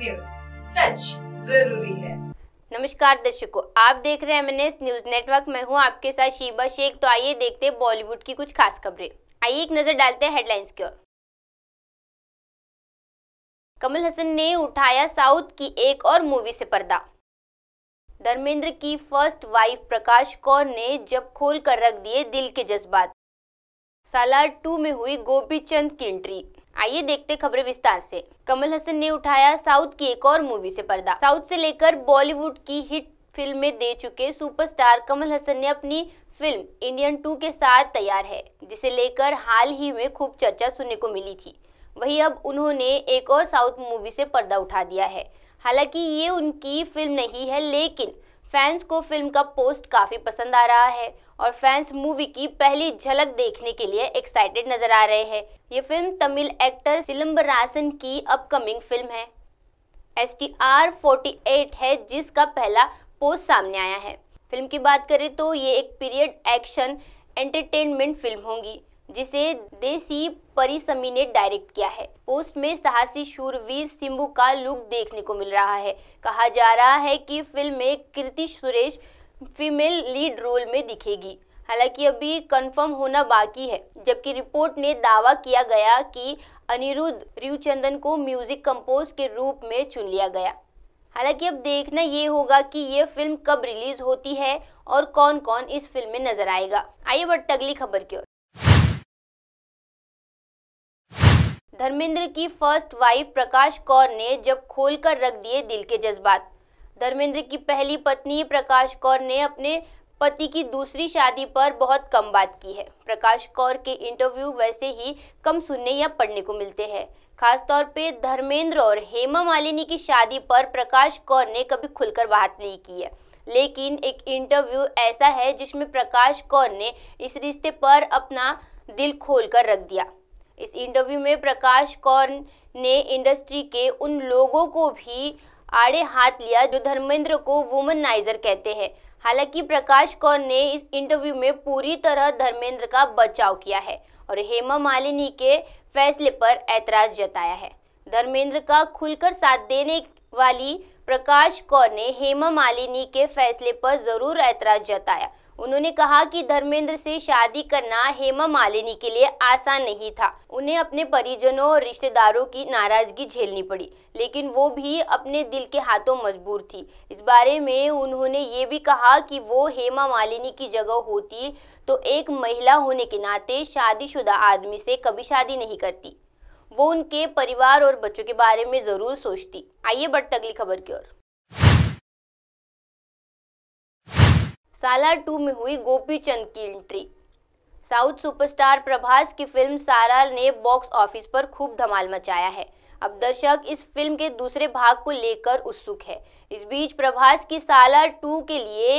सच जरूरी है नमस्कार दर्शकों आप देख रहे हैं एमएनएस न्यूज नेटवर्क मैं हूं आपके साथ शीबा शेख तो आइए देखते हैं बॉलीवुड की कुछ खास खबरें आइए एक नजर डालते हैं हेडलाइंस की ओर कमल हसन ने उठाया साउथ की एक और मूवी से पर्दा धर्मेंद्र की फर्स्ट वाइफ प्रकाश कौर ने जब खोल कर रख दिए दिल के जज्बात सालार टू में हुई गोपी चंद की एंट्री आइए देखते खबरें विस्तार से कमल हसन ने उठाया साउथ की एक और मूवी से पर्दा साउथ से लेकर बॉलीवुड की हिट में दे चुके सुपरस्टार कमल हसन ने अपनी फिल्म इंडियन टू के साथ तैयार है जिसे लेकर हाल ही में खूब चर्चा सुनने को मिली थी वहीं अब उन्होंने एक और साउथ मूवी से पर्दा उठा दिया है हालांकि ये उनकी फिल्म नहीं है लेकिन फैंस को फिल्म का पोस्ट काफ़ी पसंद आ रहा है और फैंस मूवी की पहली झलक देखने के लिए एक्साइटेड नजर आ रहे हैं ये फिल्म तमिल एक्टर सिलम्बरासन की अपकमिंग फिल्म है S T R forty eight है जिसका पहला पोस्ट सामने आया है फिल्म की बात करें तो ये एक पीरियड एक्शन एंटरटेनमेंट फिल्म होगी जिसे देसी परिसमी ने डायरेक्ट किया है पोस्ट में साहसी शूरवीर सिंबू का लुक देखने को मिल रहा है कहा जा रहा है कि फिल्म में Kriti Suresh female lead role में दिखेगी हालांकि अभी कंफर्म होना बाकी है जबकि रिपोर्ट में दावा किया गया कि अनिरुद्ध रिवचंदन को म्यूजिक कंपोज के रूप में चुन लिया गया हालांकि अब देखना ये होगा कि ये फिल्म कब रिलीज होती है और कौन कौन इस फिल्म में नजर आएगा आइए बढ़ते अगली खबर की ओर धर्मेंद्र की फर्स्ट वाइफ प्रकाश कौर ने जब खोल कर रख दिए दिल के जज्बात धर्मेंद्र की पहली पत्नी प्रकाश कौर ने अपने पति की दूसरी शादी पर बहुत कम बात की है प्रकाश कौर के इंटरव्यू वैसे ही कम सुनने या पढ़ने को मिलते हैं खासतौर पे धर्मेंद्र और हेमा मालिनी की शादी पर प्रकाश कौर ने कभी खुलकर बात नहीं की है लेकिन एक इंटरव्यू ऐसा है जिसमें प्रकाश कौर ने इस रिश्ते पर अपना दिल खोल कर रख दिया इस इंटरव्यू में प्रकाश कौर ने इंडस्ट्री के उन लोगों को भी आड़े हाथ लिया जो धर्मेंद्र को वुमनाइजर कहते हैं हालांकि प्रकाश कौर ने इस इंटरव्यू में पूरी तरह धर्मेंद्र का बचाव किया है और हेमा मालिनी के फैसले पर ऐतराज जताया है धर्मेंद्र का खुलकर साथ देने वाली प्रकाश कौर ने हेमा मालिनी के फैसले पर जरूर ऐतराज जताया उन्होंने कहा कि धर्मेंद्र से शादी करना हेमा मालिनी के लिए आसान नहीं था उन्हें अपने परिजनों और रिश्तेदारों की नाराजगी झेलनी पड़ी लेकिन वो भी अपने दिल के हाथों मजबूर थी इस बारे में उन्होंने ये भी कहा कि वो हेमा मालिनी की जगह होती तो एक महिला होने के नाते शादीशुदा आदमी से कभी शादी नहीं करती वो उनके परिवार और बच्चों के बारे में जरूर सोचती आइए बढ़ते अगली खबर की ओर साला टू में हुई गोपी चंद की एंट्री साउथ सुपरस्टार प्रभास की फिल्म सारा ने बॉक्स ऑफिस पर खूब धमाल मचाया है अब दर्शक इस फिल्म के दूसरे भाग को लेकर उत्सुक है इस बीच प्रभास की सालार टू के लिए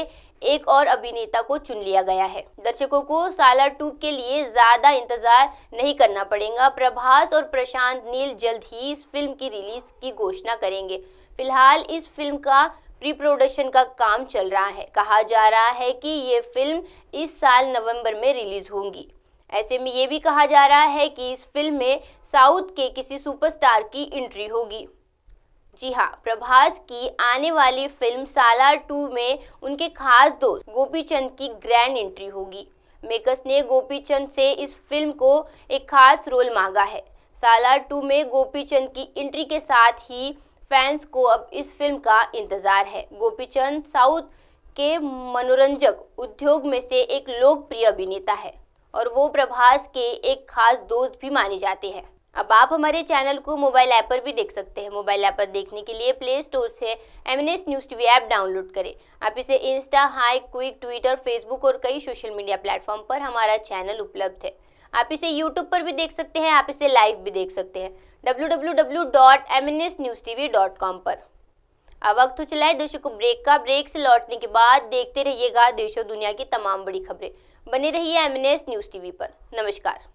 एक और अभिनेता को चुन लिया गया है दर्शकों को सालार टू के लिए ज्यादा इंतजार नहीं करना पड़ेगा प्रभास और प्रशांत नील जल्द ही इस फिल्म की रिलीज की घोषणा करेंगे फिलहाल इस फिल्म का प्री प्रोडक्शन का काम चल रहा है कहा जा रहा है कि ये फिल्म इस साल नवंबर में रिलीज होंगी ऐसे में ये भी कहा जा रहा है कि इस फिल्म में साउथ के किसी सुपरस्टार की एंट्री होगी जी हाँ प्रभास की आने वाली फिल्म सालार टू में उनके खास दोस्त गोपी चंद की ग्रैंड एंट्री होगी मेकर्स ने गोपी चंद से इस फिल्म को एक खास रोल मांगा है सालार टू में गोपी चंद की एंट्री के साथ ही फैंस को अब इस फिल्म का इंतजार है गोपी चंद साउथ के मनोरंजक उद्योग में से एक लोकप्रिय अभिनेता है और वो प्रभास के एक खास दोस्त भी माने जाते हैं अब आप हमारे चैनल को मोबाइल ऐप पर भी देख सकते हैं मोबाइल ऐप पर देखने के लिए प्ले स्टोर से M news TV app download करें आप इसे इंस्टा हाई क्विक ट्विटर फेसबुक और कई सोशल मीडिया प्लेटफॉर्म पर हमारा चैनल उपलब्ध है आप इसे यूट्यूब पर भी देख सकते हैं आप इसे लाइव भी देख सकते हैं डब्ल्यू पर अब वक्त हो चला है दर्शकों ब्रेक का ब्रेक से लौटने के बाद देखते रहिएगा देश और दुनिया की तमाम बड़ी खबरें रही रहिए एम न्यूज़ टीवी पर नमस्कार